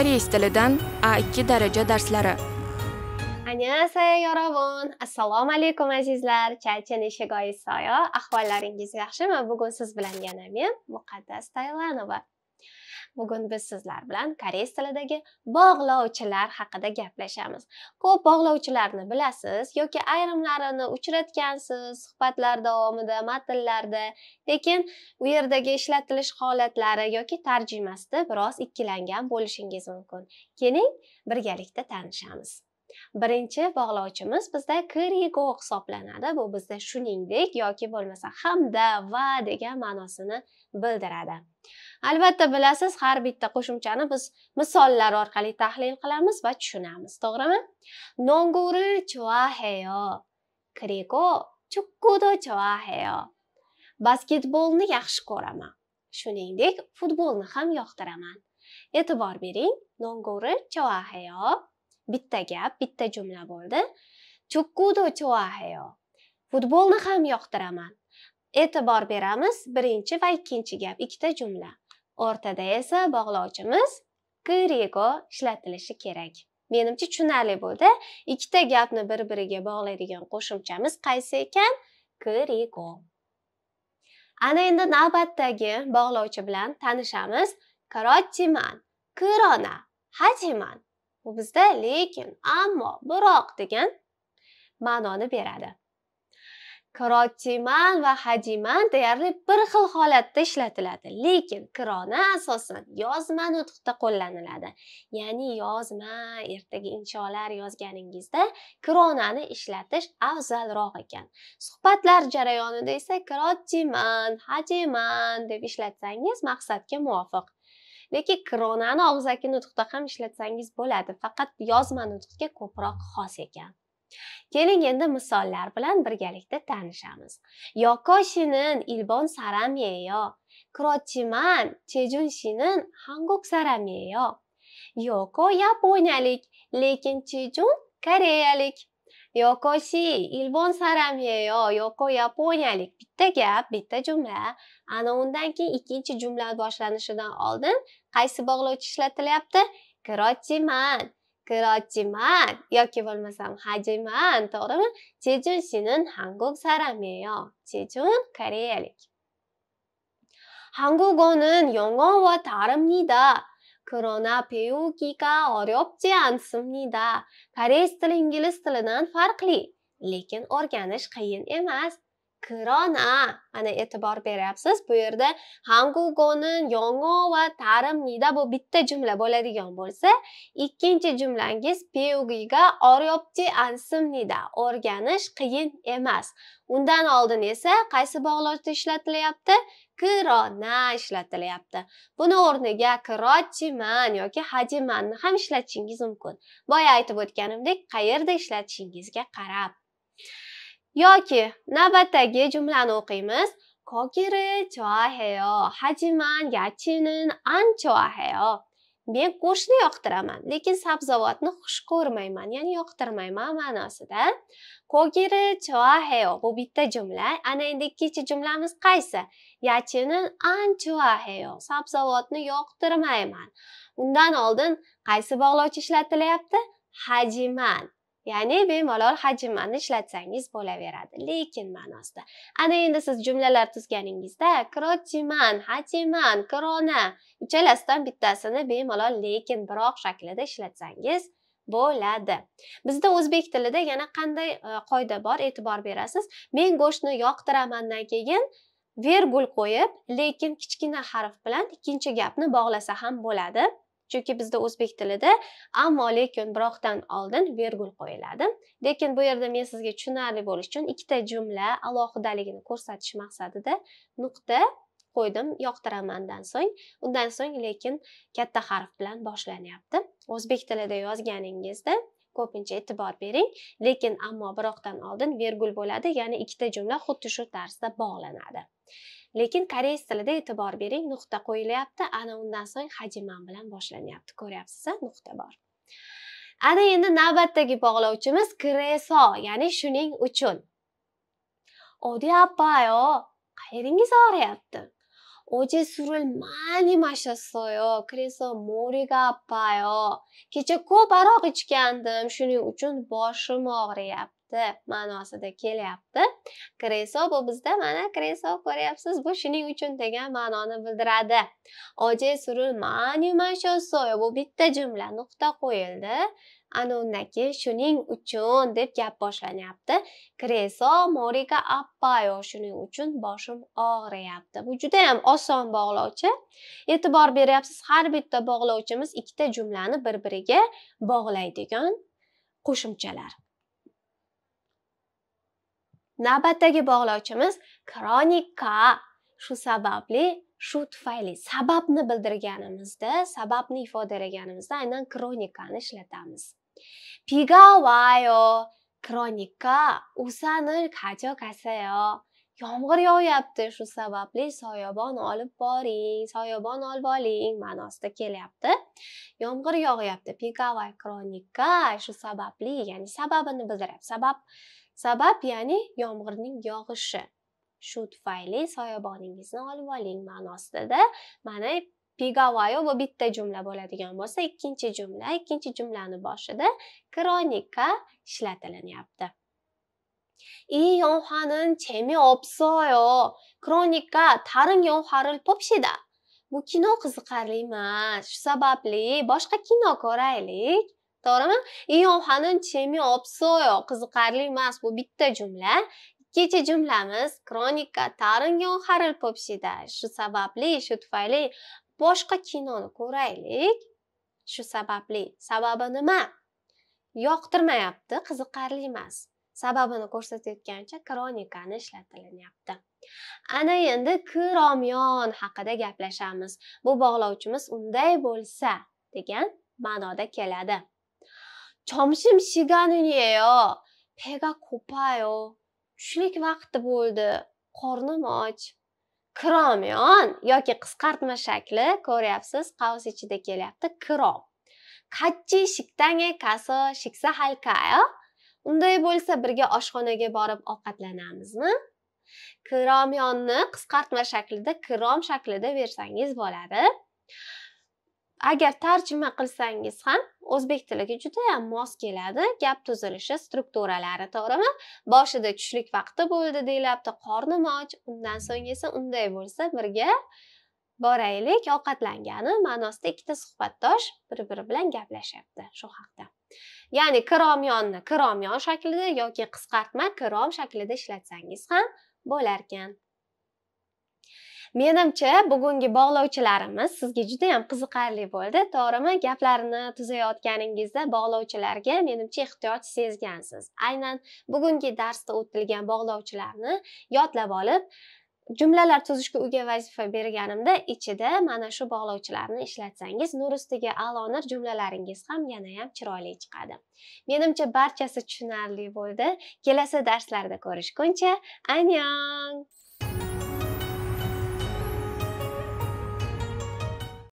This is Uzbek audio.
koreys tilidan A2 daraja darslari. Anyasaya yoravon. Assalomu alaykum azizlar. Chalchan Ishigoyi Soyo. Ahvollaringiz yaxshimi? Bugun siz bilan yana men Muqaddas Taylanova. bugun biz sizlar bilan koreys tilidagi bog'lovchilar haqida gaplashamiz ko'p bog'lovchilarni bilasiz yoki ayrimlarini uchratgansiz suhbatlar davomida matnlarda lekin u yerdagi ishlatilish holatlari yoki tarjimasida biroz ikkilangan bo'lishingiz mumkin keling birgalikda tanishamiz birinchi bog'lovchimiz bizda kirigo hisoblanadi bu bizda shuningdek yoki bo'lmasa hamda va degan ma'nosini bildiradi albatta bilasiz har bitta qo'shimchani biz misollar orqali tahlil qilamiz va tushunamiz to'g'rimi nonguru chuaheyo kriko chukkudo chuaheyo basketbolni yaxshi ko'raman shuningdek futbolni ham yoqtiraman e'tibor bering nonguri choaheyo bitta gap bitta jumla bo'ldi chukkudo choaheyo futbolni ham yoqtiraman e'tibor beramiz birinchi va ikkinchi gap ikkita jumla o'rtada esa bog'lovchimiz kirigo ishlatilishi kerak menimcha tushunarli bo'ldi ikkita gapni bir biriga bog'laydigan qo'shimchamiz qaysi ekan kirigo ana endi navbatdagi bog'lovchi bilan tanishamiz karotiman kirona hajiman bu bizda lekin ammo biroq degan ma'noni beradi Kirotiman va hajiman deyarli bir xil holatda ishlatiladi, lekin krona asosan yozma nutqda qo'llaniladi. Ya'ni yozma, ertaga insholar yozganingizda kronani ishlatish afzalroq ekan. Suhbatlar jarayonida esa kirotiman, hajiman deb ishlatsangiz maqsadga muvofiq. Lekin kronani og'zaki nutqda ham ishlatsangiz bo'ladi, faqat yozma nutqga ko'proq xos ekan. keling endi misollar bilan birgalikda tanishamiz yokoshinin ilbon saramyeyo kurochiman chejunshining hanguk sarameyo yoko yaponiyalik lekin chejun koreyalik yokoshi ilbon sarameyo yoko yaponiyalik bitta gap bitta jumla ana undan keyin ikkinchi jumla boshlanishidan oldin qaysi bog'lovchi ishlatilyapti kurochiman 그렇지만 이렇게 볼마상 하지만 또는 재준 씨는 한국 사람이에요. 재준 카리엘리 한국어는 영어와 다릅니다. 그러나 배우기가 어렵지 않습니다. 가리스틀 잉글리스틀은 파르클리, 레킨 오르가니쉬 카인 에마스 그러나 안에 e'tibor beryapsiz. Bu yerda 한국어는 영어와 va 다릅니다. 뭐 밑에 jumla bo'ladigan bo'lsa, ikkinchi jumlangiz 배우기가 어렵지 않습니다. o'rganish qiyin emas. Undan oldin esa qaysi bog'lovchi ishlatilyapti? 그러나 ishlatilyapti. Buni o'rniga 그렇지만 yoki 함 ham ishlatishingiz mumkin. Boya aytib o'tganimdek, qayerda ishlatishingizga qarab yoki navbatdagi jumlani o'qiymiz kokiri choaheyo hajiman yachinin anchoaheyo men go'shtni yoqtiraman lekin sabzavotni xush ko'rmayman ya'ni yoqtirmayman ma'nosida kogiru choaheo bu bitta jumla ana endi ikkinchi jumlamiz qaysi yachinin anchoaheo sabzavotni yoqtirmayman undan oldin qaysi bog'lovchi ishlatilyapti hajiman ya'ni bemalol hajmmanni ishlatsangiz bo'laveradi lekin ma'nosida ana endi siz jumlalar tuzganingizda krotiman hatiman krona uchalasidan bittasini bemalol lekin biroq shaklida ishlatsangiz bo'ladi bizda o'zbek tilida yana qanday e, qoida bor e'tibor berasiz men go'shtni yoqtiramandan keyin vergul qo'yib lekin kichkina harf bilan ikkinchi gapni bog'lasa ham bo'ladi chunki bizda o'zbek tilida ammo lekin biroqdan oldin vergul qo'yiladi lekin bu yerda men sizga tushunarli bo'lish uchun ikkita jumla alohidaligini ko'rsatish maqsadida nuqta qo'ydim yoqtiramandan so'ng undan so'ng lekin katta harf bilan boshlanyapti o'zbek tilida yozganingizda ko'pincha e'tibor bering lekin ammo biroqdan oldin vergul bo'ladi ya'ni ikkita jumla xuddi shu tarzda bog'lanadi lekin koreys tilida e'tibor bering nuqta qo'yilyapti ana undan so'ng hajiman bilan boshlanyapti ko'ryapsiz nuqta bor ana endi navbatdagi bog'lovchimiz kreso ya'ni shuning uchun odi apayo qayeringiz og'riyapti oje surilmani 많이 마셨어요. moriga 머리가 아파요. kecha ko'p aroq ichgandim, shuning uchun boshim og'riyapti. yuribdi ma'nosida kelyapti kreslo bu bizda mana kreslo ko'ryapsiz bu shuning uchun degan ma'noni bildiradi oje surul soy bu bitta jumla nuqta qo'yildi ana keyin shuning uchun deb gap boshlanyapti kreso morika appayo shuning uchun boshim og'riyapti bu juda yam oson bog'lovchi e'tibor beryapsiz har bitta bog'lovchimiz ikkita jumlani bir biriga bog'laydigan qo'shimchalar navbatdagi bog'lovchimiz kronika shu sababli shu tufayli sababni bildirganimizda sababni ifodalaganimizda aynan kronikani ishlatamiz pigavayo kronika usani kacho kasayo yomg'ir yog'yapti shu sababli soyabon olib boring soyabon olib oling ma'nosida kelyapti yomg'ir yog'yapti пиковая kronika shu sababli ya'ni sababini bildiryapti sabab sabab ya'ni yomg'irning yog'ishi shu tufayli soyaboningizni olib oling ma'nosidada mana pigavayo bu bitta jumla bo'ladigan bo'lsa ikkinchi jumla ikkinchi jumlani boshida kronika ishlatilanyapti 이 영화는 재미없어요. 그러니까 다른 영화를 봅시다. 뭐 키노 qiziqarli 슈사바블리 shu 키노 boshqa kino 이 영화는 재미없어요. yonhanin chemi opsoyo 줌라 emas bu bitta jumla ikkinchi jumlamiz kronika tarin yonharil popshida shu sababli shu tufayli boshqa kinoni ko'raylik shu sababli sababi nima yoqtirmayapti qiziqarli emas sababini ko'rsatayotgancha kronikani ishlatilyapti ana endi kromyon haqida gaplashamiz bu bog'lovchimiz unday bo'lsa degan ma'noda keladi chomshim 시간이에요. pega kupayo tushlik vaqti bo'ldi. Qornim och. kromyon yoki qisqartma shakli ko'ryapsiz, qavs ichida kelyapti. Krom. kachi shiktange kaso shiksa halkayo? unday bo'lsa birga oshxonaga borib ovqatlanamizmi kromyonni qisqartma shaklida krom shaklida bersangiz bo'ladi agar tarjima qilsangiz ham o'zbek tiliga judayam mos keladi gap tuzilishi strukturalari to'g'rimi boshida tushlik vaqti bo'ldi deyilibdi qornim och undan so'ng esa unday bo'lsa birga boraylik ovqatlangani ma'nosida ikkita suhbatdosh bir biri bilan gaplashyapti shu haqda ya'ni kiromyonni kiromyon shaklida yoki qisqartma kirom shaklida ishlatsangiz ham bo'lar ekan menimcha bugungi bog'lovchilarimiz sizga juda ham qiziqarli bo'ldi to'g'rimi gaplarini tuzayotganingizda bog'lovchilarga menimcha ehtiyoj sezgansiz aynan bugungi darsda o'tilgan bog'lovchilarni yodlab olib jumlalar tuzishga uga vazifa berganimda ichida mana shu bog'lovchilarni ishlatsangiz nur ustiga alonir jumlalaringiz ham yanayam chiroyli chiqadi menimcha barchasi tushunarli bo'ldi kelasi darslarda ko'rishguncha anyong